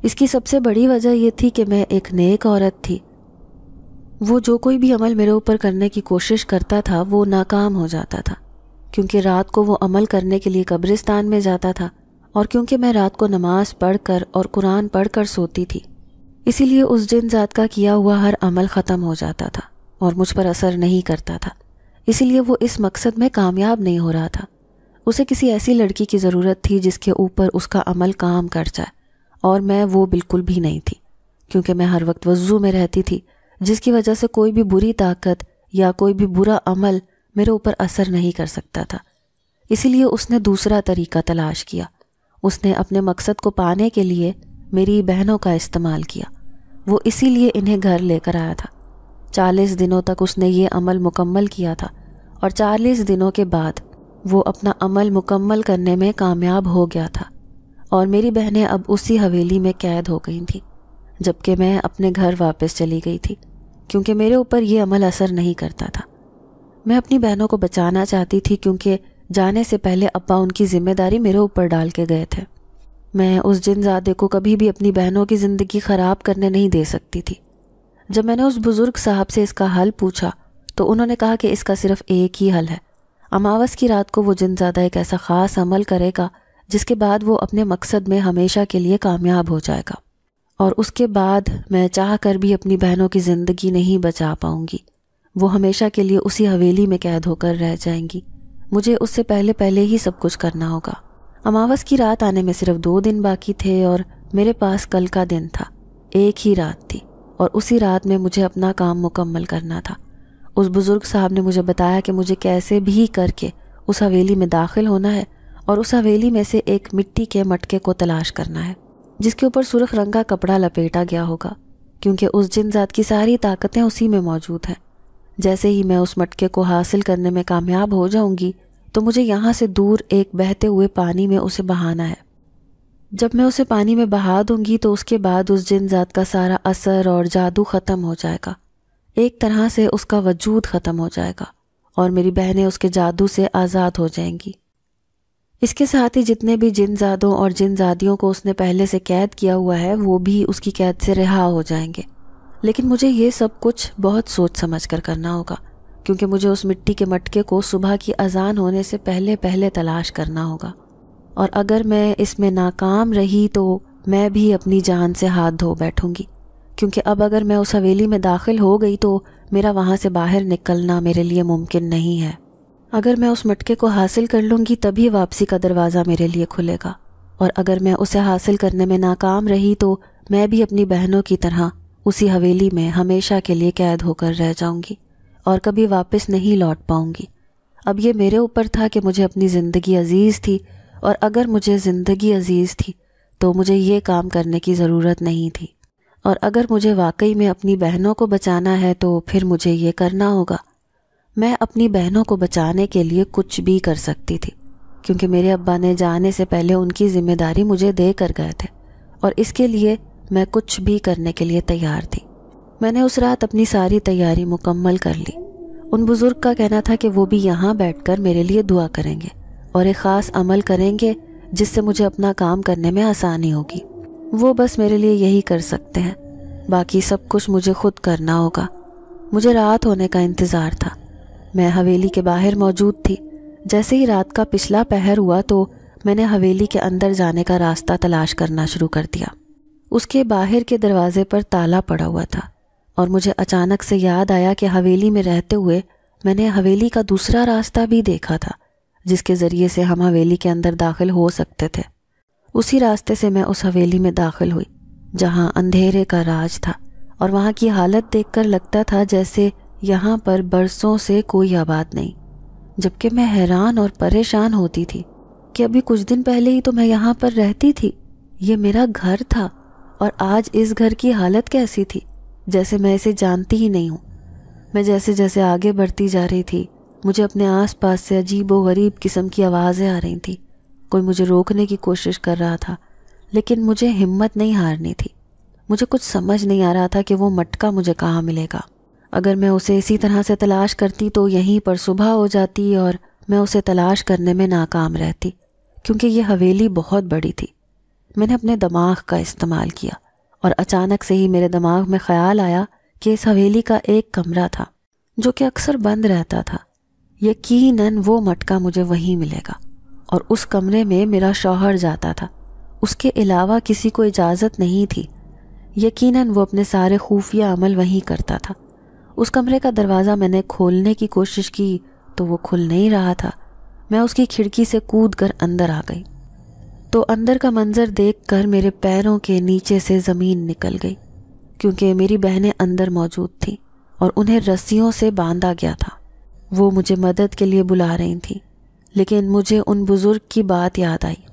इसकी सबसे बड़ी वजह यह थी कि मैं एक नेक औरत थी वो जो कोई भी अमल मेरे ऊपर करने की कोशिश करता था वो नाकाम हो जाता था क्योंकि रात को वो अमल करने के लिए कब्रिस्तान में जाता था और क्योंकि मैं रात को नमाज पढ़कर और कुरान पढ़कर सोती थी इसीलिए उस जिन जात का किया हुआ हर अमल ख़त्म हो जाता था और मुझ पर असर नहीं करता था इसीलिए वो इस मकसद में कामयाब नहीं हो रहा था उसे किसी ऐसी लड़की की ज़रूरत थी जिसके ऊपर उसका अमल काम कर जाए और मैं वो बिल्कुल भी नहीं थी क्योंकि मैं हर वक्त वज़ू में रहती थी जिसकी वजह से कोई भी बुरी ताकत या कोई भी बुरा अमल मेरे ऊपर असर नहीं कर सकता था इसीलिए उसने दूसरा तरीका तलाश किया उसने अपने मकसद को पाने के लिए मेरी बहनों का इस्तेमाल किया वो इसीलिए इन्हें घर लेकर आया था चालीस दिनों तक उसने ये अमल मुकम्मल किया था और चालीस दिनों के बाद वो अपना अमल मुकम्मल करने में कामयाब हो गया था और मेरी बहनें अब उसी हवेली में कैद हो गई थीं जबकि मैं अपने घर वापस चली गई थी क्योंकि मेरे ऊपर ये अमल असर नहीं करता था मैं अपनी बहनों को बचाना चाहती थी क्योंकि जाने से पहले अब्बा उनकी जिम्मेदारी मेरे ऊपर डाल के गए थे मैं उस जिनजादे को कभी भी अपनी बहनों की ज़िंदगी ख़राब करने नहीं दे सकती थी जब मैंने उस बुज़ुर्ग साहब से इसका हल पूछा तो उन्होंने कहा कि इसका सिर्फ एक ही हल है अमावस की रात को वो जिनजादा एक ऐसा ख़ास अमल करेगा जिसके बाद वो अपने मकसद में हमेशा के लिए कामयाब हो जाएगा और उसके बाद मैं चाह कर भी अपनी बहनों की ज़िंदगी नहीं बचा पाऊंगी वो हमेशा के लिए उसी हवेली में कैद होकर रह जाएंगी मुझे उससे पहले पहले ही सब कुछ करना होगा अमावस की रात आने में सिर्फ दो दिन बाकी थे और मेरे पास कल का दिन था एक ही रात थी और उसी रात में मुझे अपना काम मुकम्मल करना था उस बुज़ुर्ग साहब ने मुझे बताया कि मुझे कैसे भी करके उस हवेली में दाखिल होना है और उस हवेली में से एक मिट्टी के मटके को तलाश करना है जिसके ऊपर सुरख रंग का कपड़ा लपेटा गया होगा क्योंकि उस जिन जात की सारी ताकतें उसी में मौजूद हैं जैसे ही मैं उस मटके को हासिल करने में कामयाब हो जाऊंगी तो मुझे यहाँ से दूर एक बहते हुए पानी में उसे बहाना है जब मैं उसे पानी में बहा दूंगी तो उसके बाद उस जिन जात का सारा असर और जादू ख़त्म हो जाएगा एक तरह से उसका वजूद ख़त्म हो जाएगा और मेरी बहनें उसके जादू से आज़ाद हो जाएंगी इसके साथ ही जितने भी जिनजादों और जिनजादियों को उसने पहले से कैद किया हुआ है वो भी उसकी कैद से रिहा हो जाएंगे लेकिन मुझे ये सब कुछ बहुत सोच समझ कर करना होगा क्योंकि मुझे उस मिट्टी के मटके को सुबह की अजान होने से पहले पहले तलाश करना होगा और अगर मैं इसमें नाकाम रही तो मैं भी अपनी जान से हाथ धो बैठूंगी क्योंकि अब अगर मैं उस हवेली में दाखिल हो गई तो मेरा वहाँ से बाहर निकलना मेरे लिए मुमकिन नहीं है अगर मैं उस मटके को हासिल कर लूँगी तभी वापसी का दरवाज़ा मेरे लिए खुलेगा और अगर मैं उसे हासिल करने में नाकाम रही तो मैं भी अपनी बहनों की तरह उसी हवेली में हमेशा के लिए कैद होकर रह जाऊंगी और कभी वापस नहीं लौट पाऊंगी अब ये मेरे ऊपर था कि मुझे अपनी ज़िंदगी अजीज़ थी और अगर मुझे ज़िंदगी अजीज़ थी तो मुझे ये काम करने की ज़रूरत नहीं थी और अगर मुझे वाकई में अपनी बहनों को बचाना है तो फिर मुझे ये करना होगा मैं अपनी बहनों को बचाने के लिए कुछ भी कर सकती थी क्योंकि मेरे अब्बा ने जाने से पहले उनकी जिम्मेदारी मुझे दे कर गए थे और इसके लिए मैं कुछ भी करने के लिए तैयार थी मैंने उस रात अपनी सारी तैयारी मुकम्मल कर ली उन बुज़ुर्ग का कहना था कि वो भी यहाँ बैठकर मेरे लिए दुआ करेंगे और एक ख़ास अमल करेंगे जिससे मुझे अपना काम करने में आसानी होगी वो बस मेरे लिए यही कर सकते हैं बाकी सब कुछ मुझे खुद करना होगा मुझे रात होने का इंतज़ार था मैं हवेली के बाहर मौजूद थी जैसे ही रात का पिछला पहर हुआ तो मैंने हवेली के अंदर जाने का रास्ता तलाश करना शुरू कर दिया उसके बाहर के दरवाजे पर ताला पड़ा हुआ था और मुझे अचानक से याद आया कि हवेली में रहते हुए मैंने हवेली का दूसरा रास्ता भी देखा था जिसके ज़रिए से हम हवेली के अंदर दाखिल हो सकते थे उसी रास्ते से मैं उस हवेली में दाखिल हुई जहाँ अंधेरे का राज था और वहाँ की हालत देखकर लगता था जैसे यहाँ पर बरसों से कोई आबाद नहीं जबकि मैं हैरान और परेशान होती थी कि अभी कुछ दिन पहले ही तो मैं यहाँ पर रहती थी ये मेरा घर था और आज इस घर की हालत कैसी थी जैसे मैं इसे जानती ही नहीं हूँ मैं जैसे जैसे आगे बढ़ती जा रही थी मुझे अपने आसपास से अजीब व गरीब किस्म की आवाज़ें आ रही थी कोई मुझे रोकने की कोशिश कर रहा था लेकिन मुझे हिम्मत नहीं हारनी थी मुझे कुछ समझ नहीं आ रहा था कि वो मटका मुझे कहाँ मिलेगा अगर मैं उसे इसी तरह से तलाश करती तो यहीं पर सुबह हो जाती और मैं उसे तलाश करने में नाकाम रहती क्योंकि यह हवेली बहुत बड़ी थी मैंने अपने दिमाग का इस्तेमाल किया और अचानक से ही मेरे दिमाग में ख्याल आया कि इस हवेली का एक कमरा था जो कि अक्सर बंद रहता था यकीनन वो मटका मुझे वहीं मिलेगा और उस कमरे में मेरा शौहर जाता था उसके अलावा किसी को इजाज़त नहीं थी यकीनन वो अपने सारे खुफिया अमल वहीं करता था उस कमरे का दरवाज़ा मैंने खोलने की कोशिश की तो वो खुल नहीं रहा था मैं उसकी खिड़की से कूद कर अंदर आ गई तो अंदर का मंज़र देख कर मेरे पैरों के नीचे से ज़मीन निकल गई क्योंकि मेरी बहनें अंदर मौजूद थीं और उन्हें रस्सियों से बांधा गया था वो मुझे मदद के लिए बुला रही थी लेकिन मुझे उन बुज़ुर्ग की बात याद आई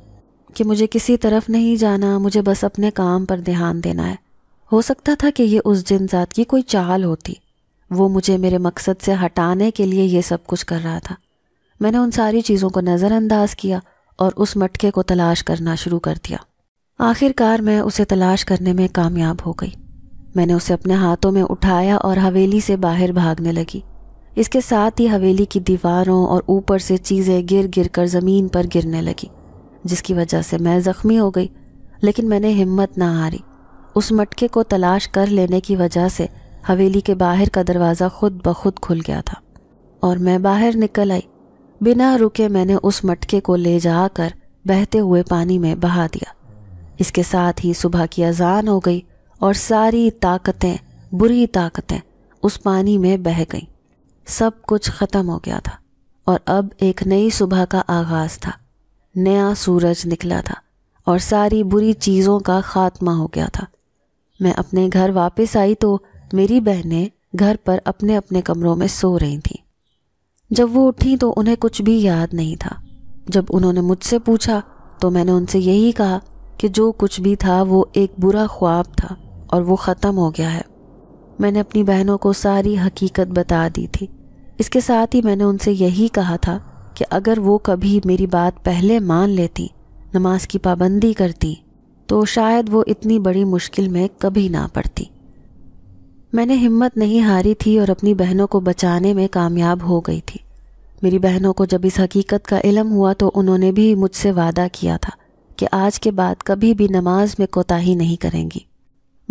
कि मुझे किसी तरफ नहीं जाना मुझे बस अपने काम पर ध्यान देना है हो सकता था कि ये उस जिन जात की कोई चाल होती वो मुझे मेरे मकसद से हटाने के लिए ये सब कुछ कर रहा था मैंने उन सारी चीज़ों को नज़रअंदाज किया और उस मटके को तलाश करना शुरू कर दिया आखिरकार मैं उसे तलाश करने में कामयाब हो गई मैंने उसे अपने हाथों में उठाया और हवेली से बाहर भागने लगी इसके साथ ही हवेली की दीवारों और ऊपर से चीज़ें गिर गिर कर ज़मीन पर गिरने लगी जिसकी वजह से मैं ज़ख्मी हो गई लेकिन मैंने हिम्मत ना हारी उस मटके को तलाश कर लेने की वजह से हवेली के बाहर का दरवाज़ा खुद ब खुद खुल गया था और मैं बाहर निकल आई बिना रुके मैंने उस मटके को ले जाकर बहते हुए पानी में बहा दिया इसके साथ ही सुबह की अजान हो गई और सारी ताकतें बुरी ताकतें उस पानी में बह गईं सब कुछ ख़त्म हो गया था और अब एक नई सुबह का आगाज़ था नया सूरज निकला था और सारी बुरी चीज़ों का खात्मा हो गया था मैं अपने घर वापस आई तो मेरी बहनें घर पर अपने अपने कमरों में सो रही थीं जब वो उठी तो उन्हें कुछ भी याद नहीं था जब उन्होंने मुझसे पूछा तो मैंने उनसे यही कहा कि जो कुछ भी था वो एक बुरा ख्वाब था और वो ख़त्म हो गया है मैंने अपनी बहनों को सारी हकीकत बता दी थी इसके साथ ही मैंने उनसे यही कहा था कि अगर वो कभी मेरी बात पहले मान लेती नमाज की पाबंदी करती तो शायद वो इतनी बड़ी मुश्किल में कभी ना पड़ती मैंने हिम्मत नहीं हारी थी और अपनी बहनों को बचाने में कामयाब हो गई थी मेरी बहनों को जब इस हकीकत का इलम हुआ तो उन्होंने भी मुझसे वादा किया था कि आज के बाद कभी भी नमाज में कोताही नहीं करेंगी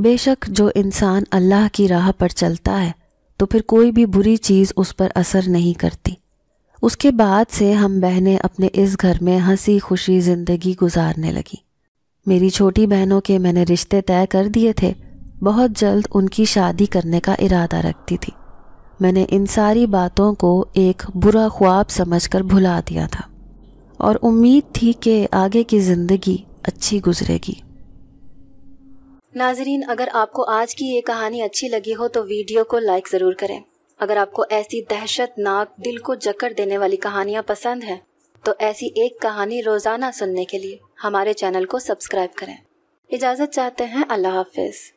बेशक जो इंसान अल्लाह की राह पर चलता है तो फिर कोई भी बुरी चीज़ उस पर असर नहीं करती उसके बाद से हम बहनें अपने इस घर में हंसी खुशी ज़िंदगी गुजारने लगी मेरी छोटी बहनों के मैंने रिश्ते तय कर दिए थे बहुत जल्द उनकी शादी करने का इरादा रखती थी मैंने इन सारी बातों को एक बुरा ख्वाब समझकर भुला दिया था और उम्मीद थी कि आगे की ज़िंदगी अच्छी गुजरेगी नाजरीन अगर आपको आज की ये कहानी अच्छी लगी हो तो वीडियो को लाइक ज़रूर करें अगर आपको ऐसी दहशतनाक दिल को जकड़ देने वाली कहानियाँ पसंद हैं तो ऐसी एक कहानी रोज़ाना सुनने के लिए हमारे चैनल को सब्सक्राइब करें इजाज़त चाहते हैं अल्लाह हाफिज़